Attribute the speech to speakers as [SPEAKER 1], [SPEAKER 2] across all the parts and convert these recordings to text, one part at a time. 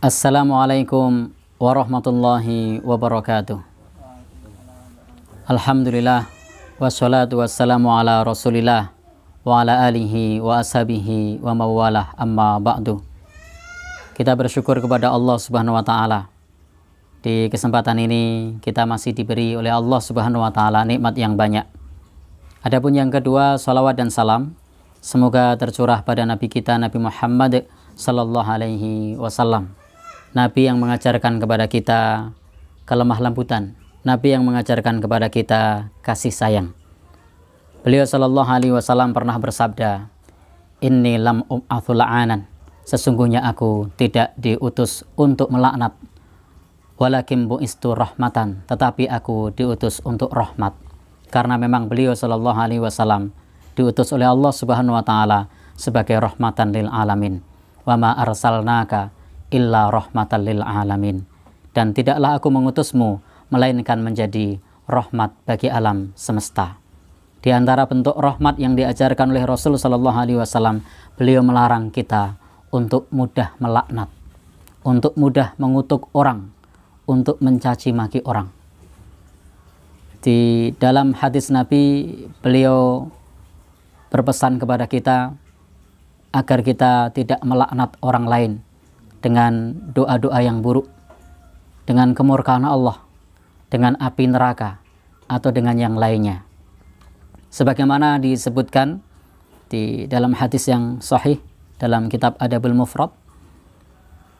[SPEAKER 1] Assalamualaikum warahmatullahi wabarakatuh Alhamdulillah Wassalatu wassalamu ala rasulillah Wa ala alihi wa ashabihi wa mawalah amma ba'du Kita bersyukur kepada Allah subhanahu wa ta'ala Di kesempatan ini kita masih diberi oleh Allah subhanahu wa ta'ala nikmat yang banyak Adapun yang kedua salawat dan salam Semoga tercurah pada Nabi kita Nabi Muhammad Sallallahu alaihi wasallam Nabi yang mengajarkan kepada kita kelemah lembutan, Nabi yang mengajarkan kepada kita kasih sayang. Beliau Shallallahu Alaihi Wasallam pernah bersabda, Inni lam um la'anan. Sesungguhnya aku tidak diutus untuk melaknat. Walakin bu'istu rahmatan. Tetapi aku diutus untuk rahmat. Karena memang beliau Shallallahu Alaihi Wasallam diutus oleh Allah Subhanahu Wa Taala sebagai rahmatan lil alamin. Wa ma arsalnaka illa rahmatan lil alamin dan tidaklah aku mengutusmu melainkan menjadi rahmat bagi alam semesta. Di antara bentuk rahmat yang diajarkan oleh Rasul Shallallahu Alaihi Wasallam, beliau melarang kita untuk mudah melaknat, untuk mudah mengutuk orang, untuk mencaci maki orang. Di dalam hadis Nabi, beliau berpesan kepada kita agar kita tidak melaknat orang lain, dengan doa-doa yang buruk, dengan kemurkaan Allah, dengan api neraka, atau dengan yang lainnya. Sebagaimana disebutkan di dalam hadis yang sahih dalam kitab Adabul Mufrad,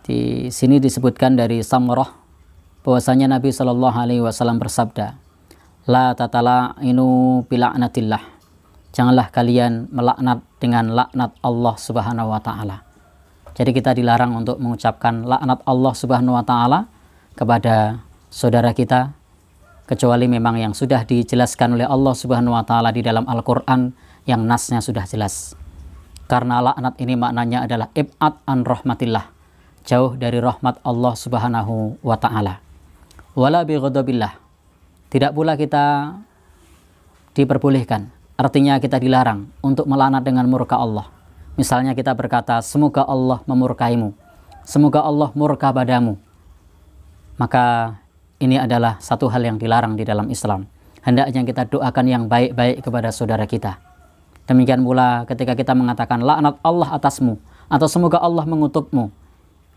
[SPEAKER 1] di sini disebutkan dari Samurah bahwasanya Nabi Shallallahu Alaihi Wasallam bersabda, la tatala inu bilaknatillah. Janganlah kalian melaknat dengan laknat Allah Subhanahu wa taala. Jadi kita dilarang untuk mengucapkan laknat Allah Subhanahu wa taala kepada saudara kita kecuali memang yang sudah dijelaskan oleh Allah Subhanahu wa taala di dalam Al-Qur'an yang nasnya sudah jelas. Karena laknat ini maknanya adalah ibad an rahmatillah, jauh dari rahmat Allah Subhanahu wa taala. Wala bi Tidak pula kita diperbolehkan, artinya kita dilarang untuk melaknat dengan murka Allah Misalnya kita berkata, semoga Allah memurkaimu. Semoga Allah murka padamu. Maka ini adalah satu hal yang dilarang di dalam Islam. Hendaknya kita doakan yang baik-baik kepada saudara kita. Demikian pula ketika kita mengatakan laknat Allah atasmu atau semoga Allah mengutukmu.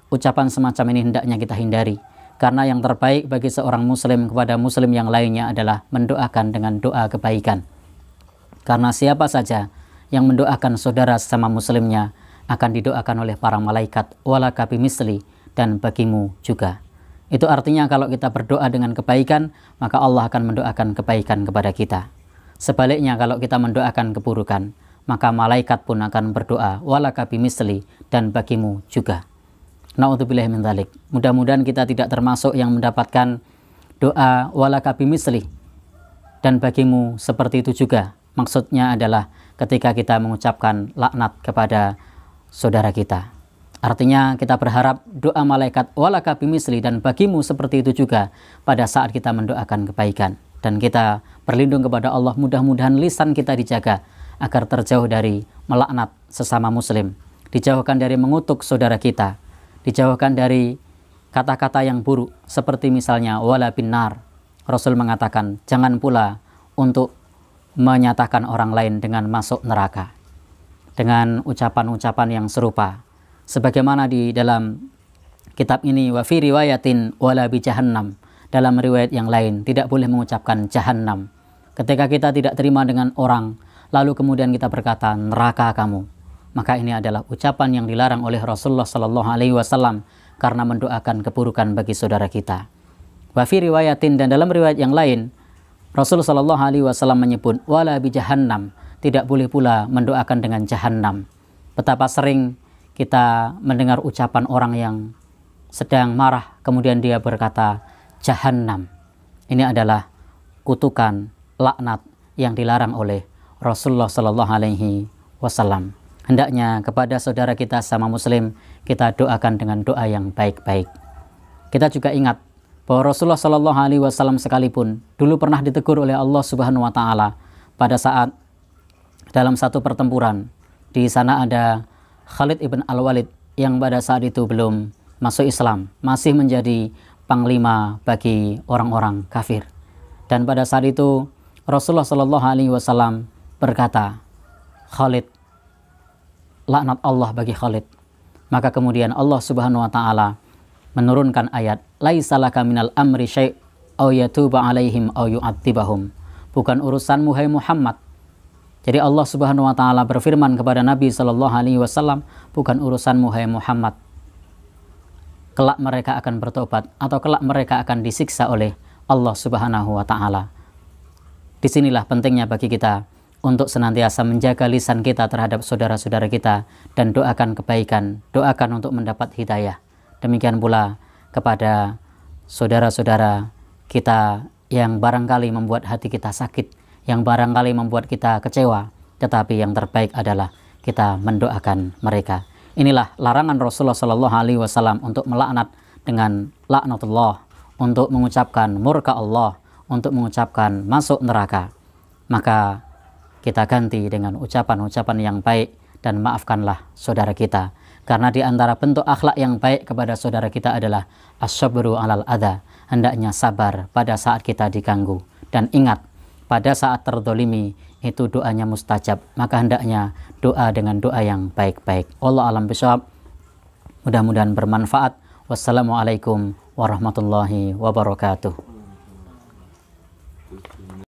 [SPEAKER 1] Ucapan semacam ini hendaknya kita hindari karena yang terbaik bagi seorang muslim kepada muslim yang lainnya adalah mendoakan dengan doa kebaikan. Karena siapa saja yang mendoakan saudara sesama muslimnya akan didoakan oleh para malaikat wala kapi misli dan bagimu juga. Itu artinya kalau kita berdoa dengan kebaikan, maka Allah akan mendoakan kebaikan kepada kita. Sebaliknya kalau kita mendoakan keburukan, maka malaikat pun akan berdoa wala kapi misli dan bagimu juga. Na'udzubillah min dzalik. Mudah-mudahan kita tidak termasuk yang mendapatkan doa wala kapi misli dan bagimu seperti itu juga. Maksudnya adalah ketika kita mengucapkan laknat kepada saudara kita. Artinya kita berharap doa malaikat walaka bimisli dan bagimu seperti itu juga pada saat kita mendoakan kebaikan. Dan kita berlindung kepada Allah mudah-mudahan lisan kita dijaga agar terjauh dari melaknat sesama muslim. Dijauhkan dari mengutuk saudara kita. Dijauhkan dari kata-kata yang buruk seperti misalnya wala binar. Rasul mengatakan jangan pula untuk menyatakan orang lain dengan masuk neraka dengan ucapan-ucapan yang serupa sebagaimana di dalam kitab ini wa fi riwayatin wala bi jahannam dalam riwayat yang lain tidak boleh mengucapkan jahannam ketika kita tidak terima dengan orang lalu kemudian kita berkata neraka kamu maka ini adalah ucapan yang dilarang oleh Rasulullah Shallallahu Alaihi Wasallam karena mendoakan keburukan bagi saudara kita. Wafi riwayatin dan dalam riwayat yang lain Rasul Shallallahu Alaihi Wasallam menyebut wala bi jahannam tidak boleh pula mendoakan dengan jahannam. Betapa sering kita mendengar ucapan orang yang sedang marah kemudian dia berkata jahannam. Ini adalah kutukan laknat yang dilarang oleh Rasulullah Shallallahu Alaihi Wasallam. Hendaknya kepada saudara kita sama Muslim kita doakan dengan doa yang baik-baik. Kita juga ingat bahwa Rasulullah Shallallahu Alaihi Wasallam sekalipun dulu pernah ditegur oleh Allah Subhanahu Wa Taala pada saat dalam satu pertempuran di sana ada Khalid ibn Al Walid yang pada saat itu belum masuk Islam masih menjadi panglima bagi orang-orang kafir dan pada saat itu Rasulullah Shallallahu Alaihi Wasallam berkata Khalid laknat Allah bagi Khalid maka kemudian Allah Subhanahu Wa Taala menurunkan ayat laisa laka minal amri syai' au yatuba alaihim au yu'adzibahum. Bukan urusanmu hai Muhammad. Jadi Allah Subhanahu wa taala berfirman kepada Nabi sallallahu alaihi wasallam, bukan urusanmu hai Muhammad. Kelak mereka akan bertobat atau kelak mereka akan disiksa oleh Allah Subhanahu wa taala. Disinilah pentingnya bagi kita untuk senantiasa menjaga lisan kita terhadap saudara-saudara kita dan doakan kebaikan, doakan untuk mendapat hidayah. Demikian pula kepada saudara-saudara kita yang barangkali membuat hati kita sakit, yang barangkali membuat kita kecewa, tetapi yang terbaik adalah kita mendoakan mereka. Inilah larangan Rasulullah Shallallahu Alaihi Wasallam untuk melaknat dengan laknatullah, untuk mengucapkan murka Allah, untuk mengucapkan masuk neraka. Maka kita ganti dengan ucapan-ucapan yang baik dan maafkanlah saudara kita karena di antara bentuk akhlak yang baik kepada saudara kita adalah asyabru alal adha. Hendaknya sabar pada saat kita diganggu. Dan ingat, pada saat terdolimi, itu doanya mustajab. Maka hendaknya doa dengan doa yang baik-baik. Allah alam bisawab. Mudah-mudahan bermanfaat. Wassalamualaikum warahmatullahi wabarakatuh.